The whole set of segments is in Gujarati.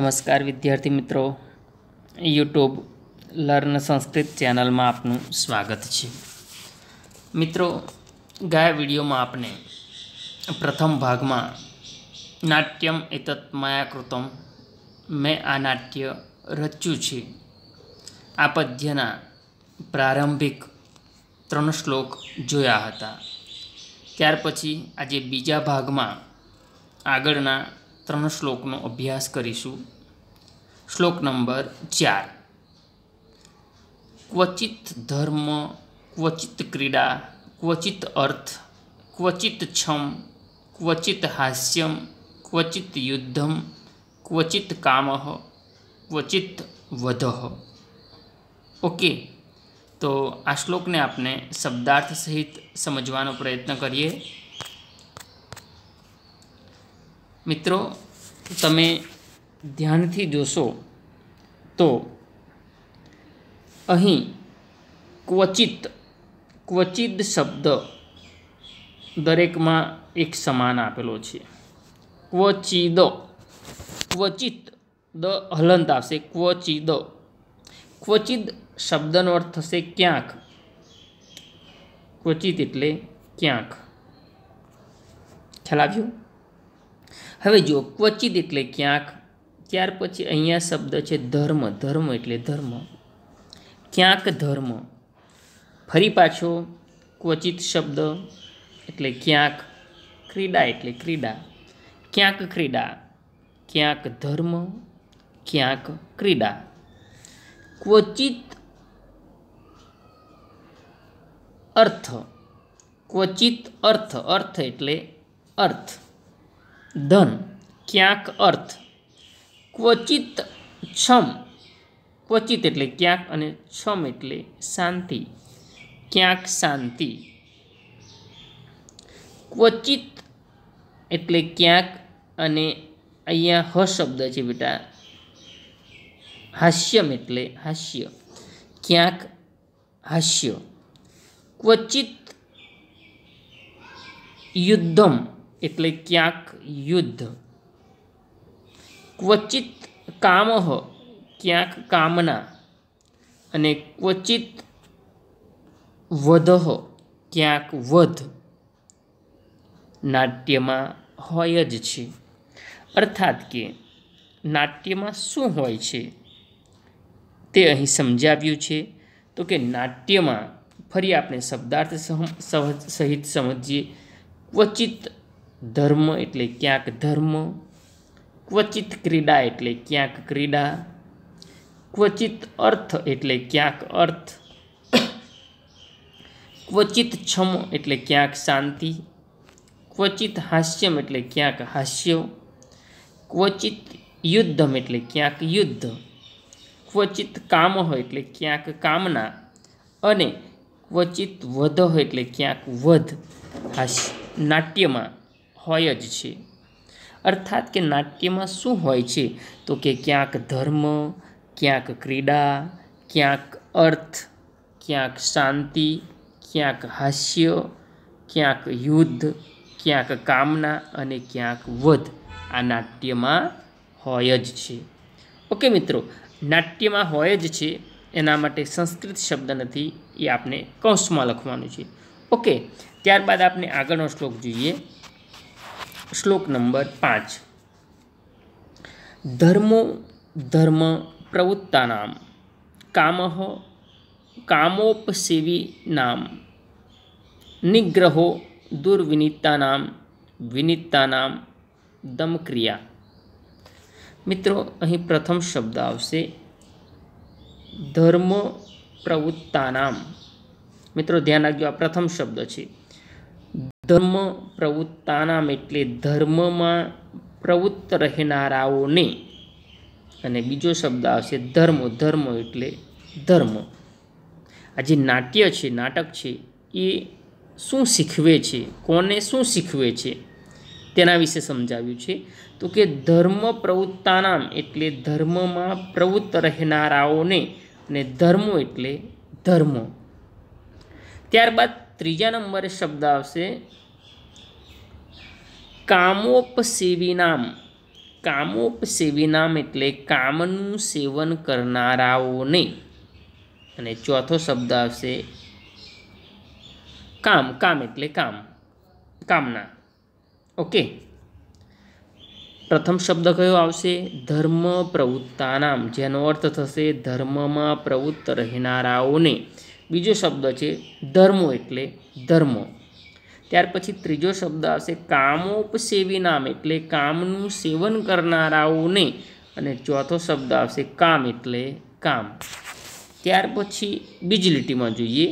નમસ્કાર વિદ્યાર્થી મિત્રો યુટ્યુબ લર્ન સંસ્કૃત ચેનલમાં આપનું સ્વાગત છે મિત્રો ગયા વિડીયોમાં આપણે પ્રથમ ભાગમાં નાટ્યમ એતત માયાકૃતમ મેં આ નાટ્ય રચ્યું છે આ પદ્યના પ્રારંભિક ત્રણ શ્લોક જોયા હતા ત્યાર પછી આજે બીજા ભાગમાં આગળના ત્રણ શ્લોકનો અભ્યાસ કરીશું શ્લોક નંબર ચાર ક્વચિત ધર્મ ક્વચિત ક્રીડા ક્વચિત અર્થ ક્વચિત છમ ક્વચિત હાસ્યમ ક્વચિત યુદ્ધમ ક્વચિત કામ ક્વચિત વધ ઓકે તો આ શ્લોકને આપણે શબ્દાર્થ સહિત સમજવાનો પ્રયત્ન કરીએ મિત્રો તમે ધ્યાનથી જોશો તો અહીં ક્વચિત ક્વચિત શબ્દ દરેકમાં એક સમાન આપેલો છે ક્વચિદ ક્વચિત દ હલંત આવશે ક્વચિદ ક્વચિત શબ્દનો અર્થ થશે ક્યાંક ક્વચિત એટલે ક્યાંક ખ્યાલ આવ્યું હવે જો ક્વચિત એટલે ક્યાંક ત્યાર પછી અહીંયા શબ્દ છે ધર્મ ધર્મ એટલે ધર્મ ક્યાંક ધર્મ ફરી પાછો ક્વચિત શબ્દ એટલે ક્યાંક ક્રીડા એટલે ક્રીડા ક્યાંક ક્રીડા ક્યાંક ધર્મ ક્યાંક ક્રીડા ક્વચિત અર્થ ક્વચિત અર્થ અર્થ એટલે અર્થ ધન ક્યાંક અર્થ ક્વચિત છમ ક્વચિત એટલે ક્યાંક અને છમ એટલે શાંતિ ક્યાંક શાંતિ ક્વચિત એટલે ક્યાંક અને અહીંયા હ શબ્દ છે બેટા હાસ્યમ એટલે હાસ્ય ક્યાંક હાસ્ય ક્વચિત યુદ્ધમ એટલે ક્યાંક યુદ્ધ ક્વચિત કામહ ક્યાંક કામના અને ક્વચિત વધહ ક્યાંક વધ નાટ્યમાં હોય જ છે અર્થાત કે નાટ્યમાં શું હોય છે તે અહીં સમજાવ્યું છે તો કે નાટ્યમાં ફરી આપણે શબ્દાર્થ સહિત સમજીએ ક્વચિત ધર્મ એટલે ક્યાંક ધર્મ ક્વચિત ક્રીડા એટલે ક્યાંક ક્રીડા ક્વચિત અર્થ એટલે ક્યાંક અર્થ ક્વચિત છમ એટલે ક્યાંક શાંતિ ક્વચિત હાસ્યમ એટલે ક્યાંક હાસ્ય ક્વચિત યુદ્ધમ એટલે ક્યાંક યુદ્ધ ક્વચિત કામ એટલે ક્યાંક કામના અને ક્વચિત વધ એટલે ક્યાંક વધ હાસ્ય નાટ્યમાં હોય જ છે અર્થાત કે નાટ્યમાં શું હોય છે તો કે ક્યાંક ધર્મ ક્યાંક ક્રીડા ક્યાંક અર્થ ક્યાંક શાંતિ ક્યાંક હાસ્ય ક્યાંક યુદ્ધ ક્યાંક કામના અને ક્યાંક વધ આ નાટ્યમાં હોય જ છે ઓકે મિત્રો નાટ્યમાં હોય જ છે એના માટે સંસ્કૃત શબ્દ નથી એ આપણે કૌંસમાં લખવાનું છે ઓકે ત્યારબાદ આપણે આગળનો શ્લોક જોઈએ શ્લોક નંબર પાંચ ધર્મો ધર્મ પ્રવૃત્તાનામ કામ કામોપસેવીનામ નિગ્રહો દુર્વિનીતાનામ વિનીતાનામ દમક્રિયા મિત્રો અહીં પ્રથમ શબ્દ આવશે ધર્મ પ્રવૃત્તાનામ મિત્રો ધ્યાન રાખજો આ પ્રથમ શબ્દ છે ધર્મ પ્રવૃત્તાનામ એટલે ધર્મમાં પ્રવૃત્ત રહેનારાઓને અને બીજો શબ્દ આવશે ધર્મ ધર્મ એટલે ધર્મ આ જે નાટ્ય છે નાટક છે એ શું શીખવે છે કોને શું શીખવે છે તેના વિશે સમજાવ્યું છે તો કે ધર્મ પ્રવૃત્તાનામ એટલે ધર્મમાં પ્રવૃત્ત રહેનારાઓને અને ધર્મ એટલે ધર્મ ત્યારબાદ ત્રીજા નંબરે શબ્દ આવશે કામોપસેવિનામ કામોપસેવિનામ એટલે કામનું સેવન કરનારાઓને અને ચોથો શબ્દ આવશે કામ કામ એટલે કામ કામના ઓકે પ્રથમ શબ્દ કયો આવશે ધર્મ પ્રવૃત્તાનામ જેનો અર્થ થશે ધર્મમાં પ્રવૃત્ત રહેનારાઓને બીજો શબ્દ છે ધર્મો એટલે ધર્મો ત્યાર પછી ત્રીજો શબ્દ આવશે કામોપસેવી નામ એટલે કામનું સેવન કરનારાઓને અને ચોથો શબ્દ આવશે કામ એટલે કામ ત્યાર પછી બીજી લીટીમાં જોઈએ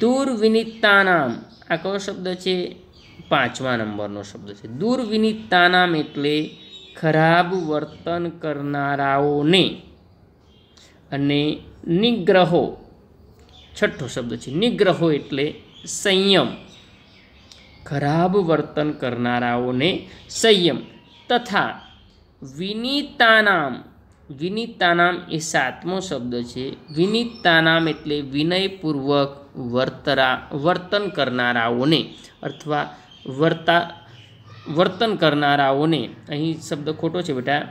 દુર્વિનિતતા નામ આ કયો શબ્દ છે પાંચમા નંબરનો શબ્દ છે દુર્વિનિતતા નામ એટલે ખરાબ વર્તન કરનારાઓને અને નિગ્રહો છઠ્ઠો શબ્દ છે નિગ્રહો એટલે સંયમ ખરાબ વર્તન કરનારાઓને સંયમ તથા વિનીતાનામ વિનીતાનામ એ સાતમો શબ્દ છે વિનીતાનામ એટલે વિનયપૂર્વક વર્તરા વર્તન કરનારાઓને અથવા વર્તા વર્તન કરનારાઓને અહીં શબ્દ ખોટો છે બેટા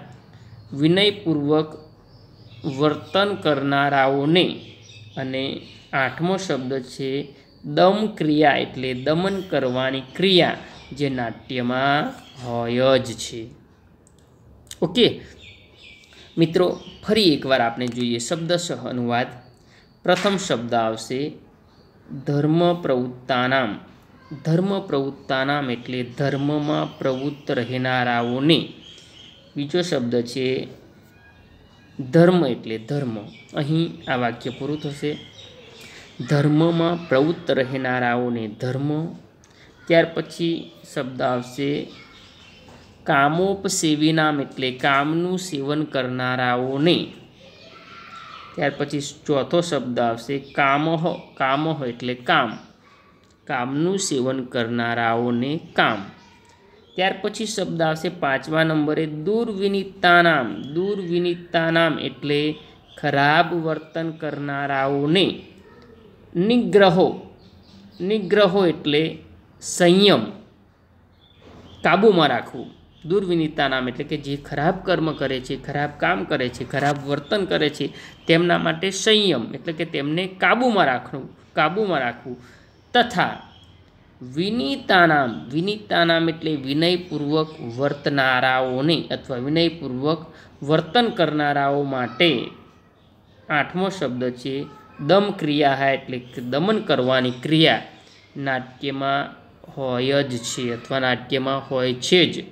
વિનયપૂર્વક વર્તન કરનારાઓને અને આઠમો શબ્દ છે દમ ક્રિયા એટલે દમન કરવાની ક્રિયા જે નાટ્યમાં હોય જ છે ઓકે મિત્રો ફરી એકવાર આપણે જોઈએ શબ્દશઃ અનુવાદ પ્રથમ શબ્દ આવશે ધર્મ પ્રવૃત્તાનામ ધર્મ પ્રવૃત્તાનામ એટલે ધર્મમાં પ્રવૃત્ત રહેનારાઓને બીજો શબ્દ છે ધર્મ એટલે ધર્મ અહીં આ વાક્ય પૂરું થશે ધર્મમાં પ્રવૃત્ત રહેનારાઓને ધર્મ ત્યાર પછી શબ્દ આવશે નામ એટલે કામનું સેવન કરનારાઓને ત્યાર પછી ચોથો શબ્દ આવશે કામહ કામહ એટલે કામ કામનું સેવન કરનારાઓને કામ ત્યાર પછી શબ્દ આવશે પાંચમા નંબરે દુર્વિનિતાનામ નામ એટલે ખરાબ વર્તન કરનારાઓને નિગ્રહો નિગ્રહો એટલે સંયમ કાબૂમાં રાખવું દુર્વિનીતા નામ એટલે કે જે ખરાબ કર્મ કરે છે ખરાબ કામ કરે છે ખરાબ વર્તન કરે છે તેમના માટે સંયમ એટલે કે તેમને કાબૂમાં રાખવું કાબૂમાં રાખવું તથા વિનીતાનામ વિનીતાનામ એટલે વિનયપૂર્વક વર્તનારાઓને અથવા વિનયપૂર્વક વર્તન કરનારાઓ માટે આઠમો શબ્દ છે દમ ક્રિયા હા એટલે દમન કરવાની ક્રિયા નાટ્યમાં હોય જ છે અથવા નાટ્યમાં હોય છે જ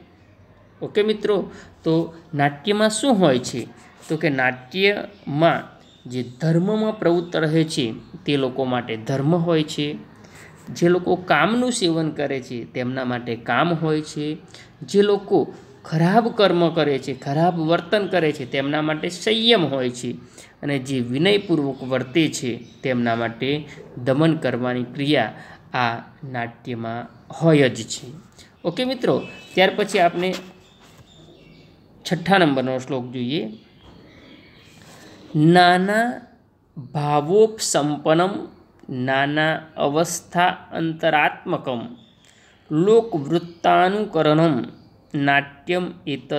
ઓકે મિત્રો તો નાટ્યમાં શું હોય છે તો કે નાટ્યમાં જે ધર્મમાં પ્રવૃત્ત રહે છે તે લોકો માટે ધર્મ હોય છે જે લોકો કામનું સેવન કરે છે તેમના માટે કામ હોય છે જે લોકો ખરાબ કર્મ કરે છે ખરાબ વર્તન કરે છે તેમના માટે સંયમ હોય છે અને જે વિનયપૂર્વક વર્તે છે તેમના માટે દમન કરવાની ક્રિયા આ નાટ્યમાં હોય જ છે ઓકે મિત્રો ત્યાર પછી આપણે છઠ્ઠા નંબરનો શ્લોક જોઈએ નાના ભાવોપસંપન્નમ નાના અવસ્થા અંતરાત્મકમ લોકવૃત્તાનુકરણમ નાટ્યમ એતત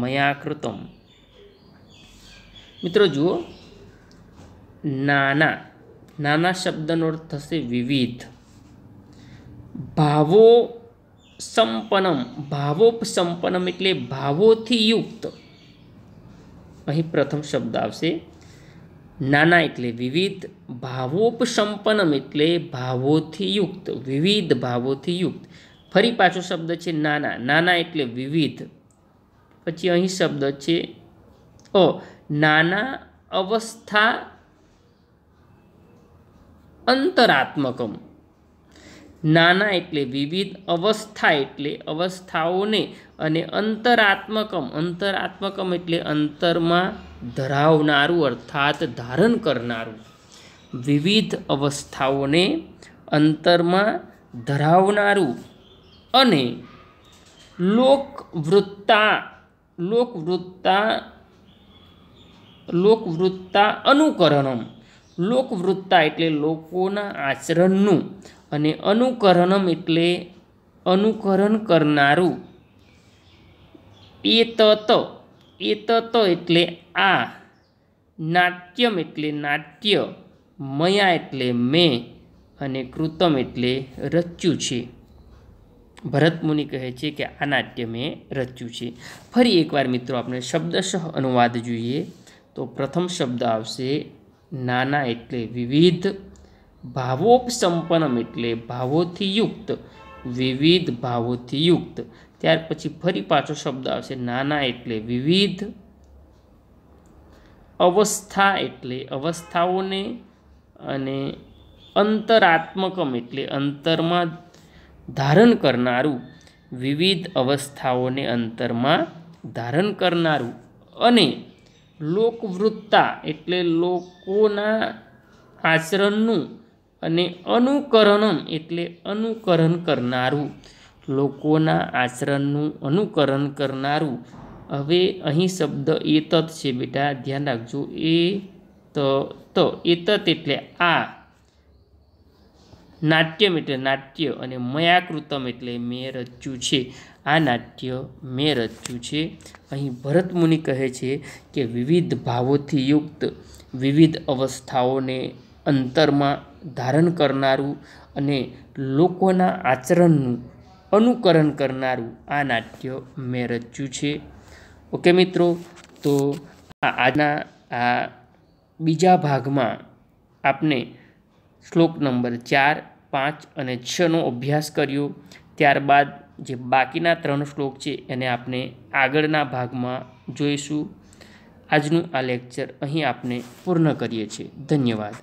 મયાકૃતમ મિત્રો જુઓ નાના નાના શબ્દનો અર્થ થશે વિવિધ ભાવો સંપન્નમ ભાવો એટલે ભાવોથી યુક્ત અહીં પ્રથમ શબ્દ આવશે નાના એટલે વિવિધ ભાવોપસંપન્નમ એટલે ભાવોથી યુક્ત વિવિધ ભાવોથી યુક્ત ફરી પાછો શબ્દ છે નાના નાના એટલે વિવિધ પછી અહીં શબ્દ છે અ નાના અવસ્થા અંતરાત્મકમ નાના એટલે વિવિધ અવસ્થા એટલે અવસ્થાઓને અને અંતરાત્મકમ અંતરાત્મકમ એટલે અંતરમાં ધરાવનારું અર્થાત ધારણ કરનારું વિવિધ અવસ્થાઓને અંતરમાં ધરાવનારું અને લોકવૃત્તા લોકવૃત્તા લોકવૃત્તા અનુકરણમ લોકવૃત્તા એટલે લોકોના આચરણનું અને અનુકરણમ એટલે અનુકરણ કરનારું એ તત એ તત એટલે આ નાટ્યમ એટલે નાટ્ય મયા એટલે મેં અને કૃતમ એટલે રચ્યું છે ભરતમુનિ કહે છે કે આ નાટ્ય મેં રચ્યું છે ફરી એકવાર મિત્રો આપણે શબ્દશઃ અનુવાદ જોઈએ તો પ્રથમ શબ્દ આવશે નાના એટલે વિવિધ ભાવોપસંપન્નમ એટલે ભાવોથી યુક્ત વિવિધ ભાવોથી યુક્ત ત્યાર પછી ફરી પાછો શબ્દ આવશે નાના એટલે વિવિધ અવસ્થા એટલે અવસ્થાઓને અને અંતરાત્મકમ એટલે અંતરમાં ધારણ કરનારું વિવિધ અવસ્થાઓને અંતરમાં ધારણ કરનારું અને લોકવૃત્તા એટલે લોકોના આચરણનું અને અનુકરણમ એટલે અનુકરણ કરનારું લોકોના આચરણનું અનુકરણ કરનારું હવે અહીં શબ્દ એતત છે બેટા ધ્યાન રાખજો એ ત એતત એટલે આ નાટ્યમ એટલે નાટ્ય અને મયાકૃતમ એટલે મેં રચ્યું છે આ નાટ્ય મેં રચ્યું છે અહીં ભરતમુનિ કહે છે કે વિવિધ ભાવોથી યુક્ત વિવિધ અવસ્થાઓને અંતરમાં ધારણ કરનારું અને લોકોના આચરણનું અનુકરણ કરનારું આ નાટ્ય મેં રચ્યું છે ઓકે મિત્રો તો આજના આ બીજા ભાગમાં આપણે શ્લોક નંબર ચાર પાંચ અને છનો અભ્યાસ કર્યો ત્યારબાદ જે બાકીના ત્રણ શ્લોક છે એને આપણે આગળના ભાગમાં જોઈશું આજનું આ લેક્ચર અહીં આપણે પૂર્ણ કરીએ છીએ ધન્યવાદ